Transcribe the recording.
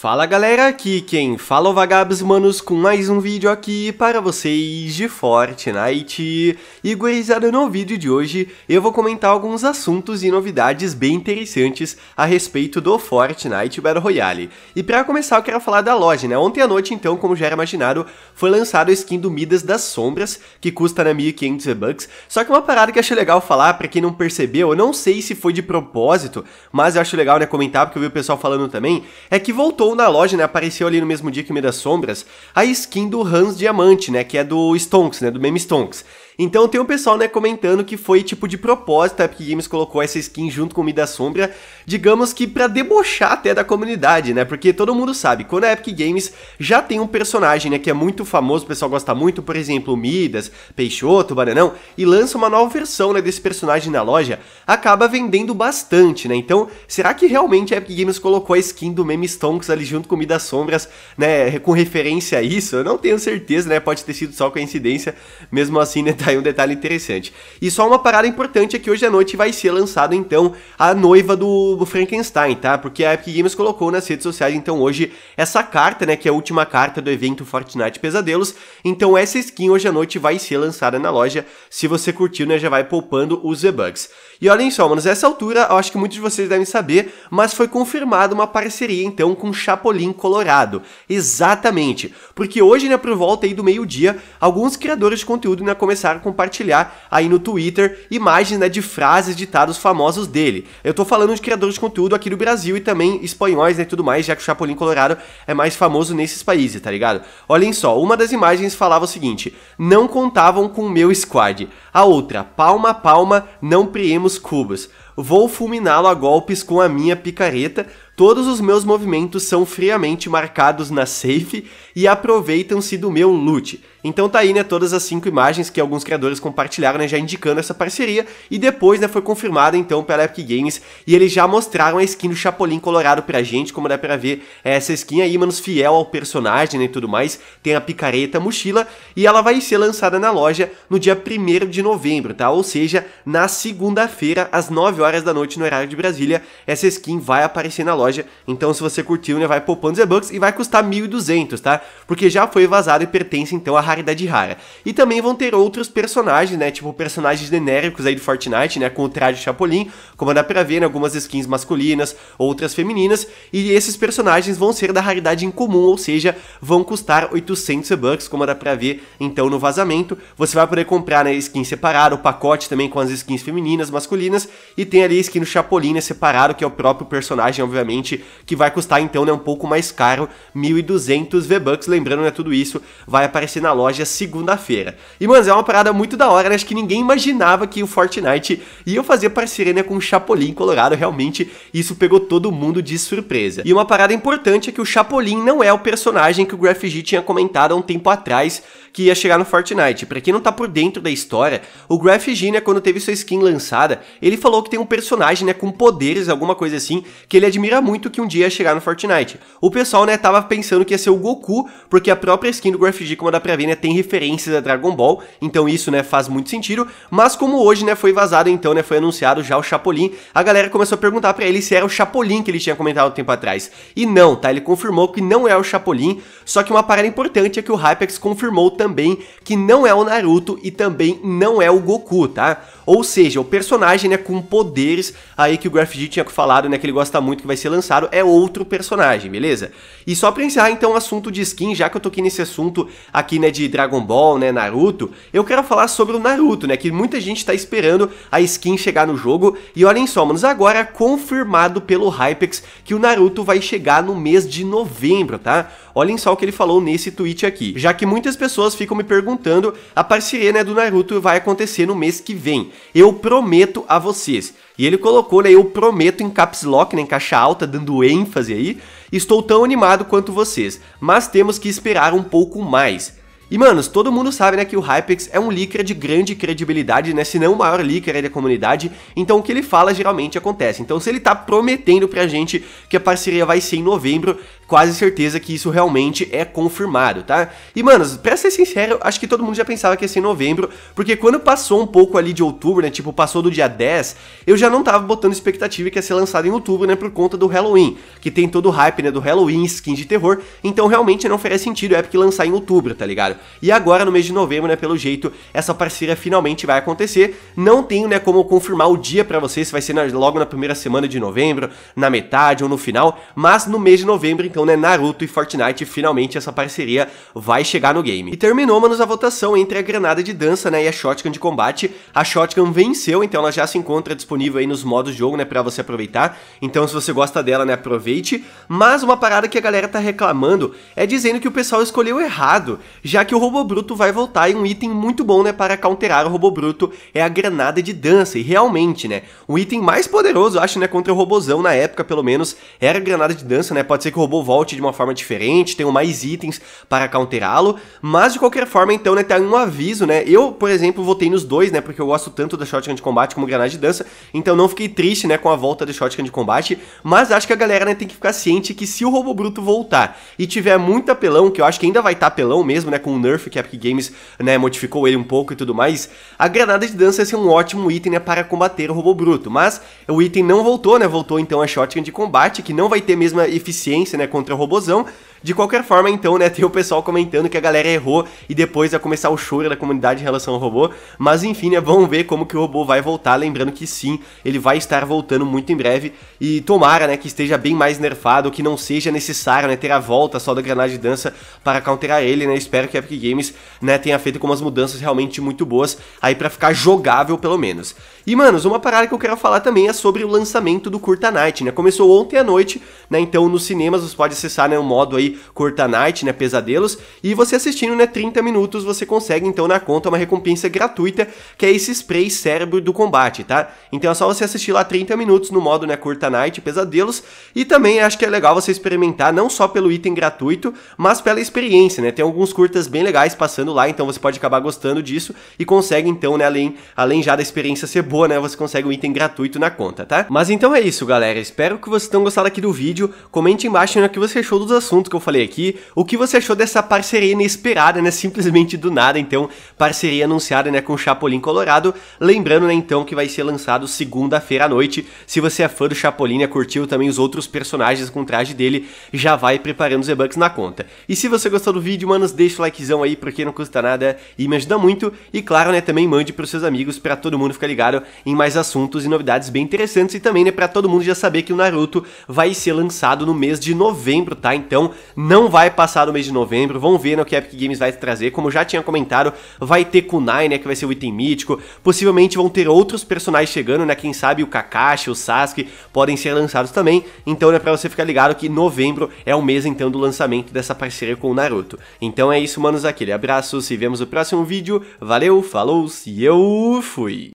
Fala galera, aqui quem fala é o Vagabos Manos com mais um vídeo aqui para vocês de Fortnite. E gurizada, no vídeo de hoje eu vou comentar alguns assuntos e novidades bem interessantes a respeito do Fortnite Battle Royale. E para começar eu quero falar da loja, né? Ontem à noite então, como já era imaginado, foi lançado a skin do Midas das Sombras, que custa na né, 1500 bucks. Só que uma parada que eu achei legal falar, para quem não percebeu, eu não sei se foi de propósito, mas eu acho legal né, comentar porque eu vi o pessoal falando também, é que voltou lançou na loja, né? Apareceu ali no mesmo dia que o Me das Sombras, a skin do Hans Diamante, né? Que é do Stonks, né? Do meme Stonks. Então tem um pessoal, né, comentando que foi tipo de propósito, a Epic Games colocou essa skin junto com o Mida Sombra, digamos que para debochar até da comunidade, né? Porque todo mundo sabe, quando a Epic Games já tem um personagem, né, que é muito famoso, o pessoal gosta muito, por exemplo, Midas, Peixoto, Bananão, e lança uma nova versão, né, desse personagem na loja, acaba vendendo bastante, né? Então, será que realmente a Epic Games colocou a skin do Meme Stonks ali junto com o Midas Sombras, né, com referência a isso? Eu não tenho certeza, né? Pode ter sido só coincidência. Mesmo assim, né, tá aí um detalhe interessante. E só uma parada importante é que hoje à noite vai ser lançado então a noiva do Frankenstein, tá? Porque a Epic Games colocou nas redes sociais então hoje essa carta, né, que é a última carta do evento Fortnite Pesadelos. Então essa skin hoje à noite vai ser lançada na loja. Se você curtiu, né, já vai poupando os v bugs E olhem só, manos, essa altura, eu acho que muitos de vocês devem saber, mas foi confirmada uma parceria então com Chapolin Colorado. Exatamente, porque hoje, né, por volta aí do meio-dia, alguns criadores de conteúdo né, começaram compartilhar aí no Twitter imagens né, de frases, ditados famosos dele. Eu tô falando de criadores de conteúdo aqui do Brasil e também espanhóis né, e tudo mais, já que o Chapolin Colorado é mais famoso nesses países, tá ligado? Olhem só, uma das imagens falava o seguinte: não contavam com o meu squad. A outra, palma a palma, não priemos cubos. Vou fulminá-lo a golpes com a minha picareta Todos os meus movimentos são friamente marcados na safe e aproveitam-se do meu loot. Então tá aí, né, todas as cinco imagens que alguns criadores compartilharam, né, já indicando essa parceria, e depois, né, foi confirmada então pela Epic Games, e eles já mostraram a skin do Chapolin Colorado pra gente, como dá pra ver, é essa skin aí, manos, fiel ao personagem né, e tudo mais, tem a picareta, a mochila, e ela vai ser lançada na loja no dia 1 de novembro, tá, ou seja, na segunda-feira, às 9 horas da noite, no horário de Brasília, essa skin vai aparecer na loja, loja. Então, se você curtiu, né, vai poupando Z-Bucks e vai custar 1.200, tá? Porque já foi vazado e pertence, então, à raridade rara. E também vão ter outros personagens, né, tipo personagens genéricos aí do Fortnite, né, com o traje Chapolin, como dá pra ver, né, algumas skins masculinas, outras femininas, e esses personagens vão ser da raridade incomum, ou seja, vão custar 800 bucks, como dá pra ver então no vazamento. Você vai poder comprar né, skin separado, o pacote também com as skins femininas, masculinas, e tem ali a skin do Chapolin né, separado, que é o próprio personagem, obviamente, que vai custar então né, um pouco mais caro, 1.200 V-Bucks, lembrando, né, tudo isso vai aparecer na loja segunda-feira. E, mano, é uma parada muito da hora, né? acho que ninguém imaginava que o Fortnite ia fazer parceria né, com o Chapolin Colorado, realmente isso pegou todo mundo de surpresa. E uma parada importante é que o Chapolin não é o personagem que o GraphG tinha comentado há um tempo atrás que ia chegar no Fortnite. Pra quem não tá por dentro da história, o GraphG, né, quando teve sua skin lançada, ele falou que tem um personagem, né, com poderes, alguma coisa assim, que ele admira muito que um dia ia chegar no Fortnite. O pessoal, né, tava pensando que ia ser o Goku, porque a própria skin do Graphic como dá pra ver, né, tem referências a Dragon Ball, então isso, né, faz muito sentido, mas como hoje, né, foi vazado, então, né, foi anunciado já o Chapolin, a galera começou a perguntar para ele se era o Chapolin que ele tinha comentado um tempo atrás. E não, tá, ele confirmou que não é o Chapolin, só que uma parada importante é que o Hypex confirmou também que não é o Naruto e também não é o Goku, tá? Ou seja, o personagem, né, com poderes aí que o Graphic tinha falado, né, que ele gosta muito, que vai ser ser lançado é outro personagem, beleza? E só pra encerrar então o assunto de skin, já que eu toquei nesse assunto aqui, né, de Dragon Ball, né, Naruto, eu quero falar sobre o Naruto, né, que muita gente tá esperando a skin chegar no jogo, e olhem só, manos, agora confirmado pelo Hypex que o Naruto vai chegar no mês de novembro, tá? Olhem só o que ele falou nesse tweet aqui, já que muitas pessoas ficam me perguntando, a parceria, né, do Naruto vai acontecer no mês que vem, eu prometo a vocês, e ele colocou, né? Eu prometo em caps lock, né, em caixa alta, dando ênfase aí. Estou tão animado quanto vocês, mas temos que esperar um pouco mais. E, manos, todo mundo sabe, né, que o Hypex é um leaker de grande credibilidade, né, se não o maior leaker aí da comunidade, então o que ele fala geralmente acontece. Então, se ele tá prometendo pra gente que a parceria vai ser em novembro, quase certeza que isso realmente é confirmado, tá? E, manos, pra ser sincero, acho que todo mundo já pensava que ia ser em novembro, porque quando passou um pouco ali de outubro, né, tipo, passou do dia 10, eu já não tava botando expectativa que ia ser lançado em outubro, né, por conta do Halloween, que tem todo o hype, né, do Halloween, skin de terror, então realmente não faria sentido o Epic lançar em outubro, tá ligado? E agora, no mês de novembro, né, pelo jeito, essa parceria finalmente vai acontecer, não tenho, né, como confirmar o dia para vocês, se vai ser na, logo na primeira semana de novembro, na metade ou no final, mas no mês de novembro, então, então, né, Naruto e Fortnite, finalmente essa parceria vai chegar no game. E terminou, manos, a votação entre a granada de dança, né, e a shotgun de combate. A shotgun venceu, então ela já se encontra disponível aí nos modos de jogo, né, pra você aproveitar. Então, se você gosta dela, né, aproveite. Mas uma parada que a galera tá reclamando é dizendo que o pessoal escolheu errado, já que o robô bruto vai voltar e um item muito bom, né, para counterar o robô bruto é a granada de dança. E realmente, né, o item mais poderoso, acho, né, contra o robozão na época, pelo menos, era a granada de dança, né, pode ser que o robô volte de uma forma diferente, tenham mais itens para counterá-lo, mas de qualquer forma, então, né, tá um aviso, né, eu, por exemplo, votei nos dois, né, porque eu gosto tanto da Shotgun de combate como granada de dança, então não fiquei triste, né, com a volta da Shotgun de combate, mas acho que a galera, né, tem que ficar ciente que se o Robo Bruto voltar e tiver muito apelão, que eu acho que ainda vai estar tá apelão mesmo, né, com o nerf que a Epic Games, né, modificou ele um pouco e tudo mais, a granada de dança ia ser um ótimo item, né, para combater o Robo Bruto, mas o item não voltou, né, voltou então a Shotgun de combate, que não vai ter a mesma eficiência, né, contra o Robozão. De qualquer forma, então, né, tem o pessoal comentando que a galera errou e depois vai começar o choro da comunidade em relação ao robô. Mas enfim, né, vamos ver como que o robô vai voltar. Lembrando que sim, ele vai estar voltando muito em breve. E tomara, né, que esteja bem mais nerfado, que não seja necessário, né, ter a volta só da granada de dança para counterar ele, né. Espero que a Epic Games, né, tenha feito com umas mudanças realmente muito boas aí para ficar jogável pelo menos. E, manos, uma parada que eu quero falar também é sobre o lançamento do Curta Night, né. Começou ontem à noite, né, então nos cinemas você pode acessar, né, o modo aí Curta Night, né, Pesadelos, e você assistindo, né, 30 minutos, você consegue então na conta uma recompensa gratuita, que é esse spray cérebro do combate, tá? Então é só você assistir lá 30 minutos no modo, né, Curta Night, Pesadelos, e também acho que é legal você experimentar não só pelo item gratuito, mas pela experiência, né? Tem alguns curtas bem legais passando lá, então você pode acabar gostando disso e consegue então, né, além, além já da experiência ser boa, né, você consegue um item gratuito na conta, tá? Mas então é isso, galera. Espero que vocês tenham gostado aqui do vídeo. Comente embaixo né, o que você achou dos assuntos que eu falei aqui, o que você achou dessa parceria inesperada, né? Simplesmente do nada, então, parceria anunciada, né, com o Chapolin Colorado. Lembrando, né, então, que vai ser lançado segunda-feira à noite. Se você é fã do Chapolin, né, curtiu também os outros personagens com o traje dele, já vai preparando os e-bucks na conta. E se você gostou do vídeo, manos, deixa o likezão aí, porque não custa nada e me ajuda muito. E claro, né, também mande pros seus amigos para todo mundo ficar ligado em mais assuntos e novidades bem interessantes e também, né, para todo mundo já saber que o Naruto vai ser lançado no mês de novembro, tá? Então, não vai passar no mês de novembro. Vamos ver no que a Epic Games vai trazer. Como já tinha comentado, vai ter Kunai, né? Que vai ser o item mítico. Possivelmente vão ter outros personagens chegando, né? Quem sabe o Kakashi, o Sasuke podem ser lançados também. Então é pra você ficar ligado que novembro é o mês então do lançamento dessa parceria com o Naruto. Então é isso, manos. Aquele abraço. Se vemos no próximo vídeo. Valeu, falou, e eu fui!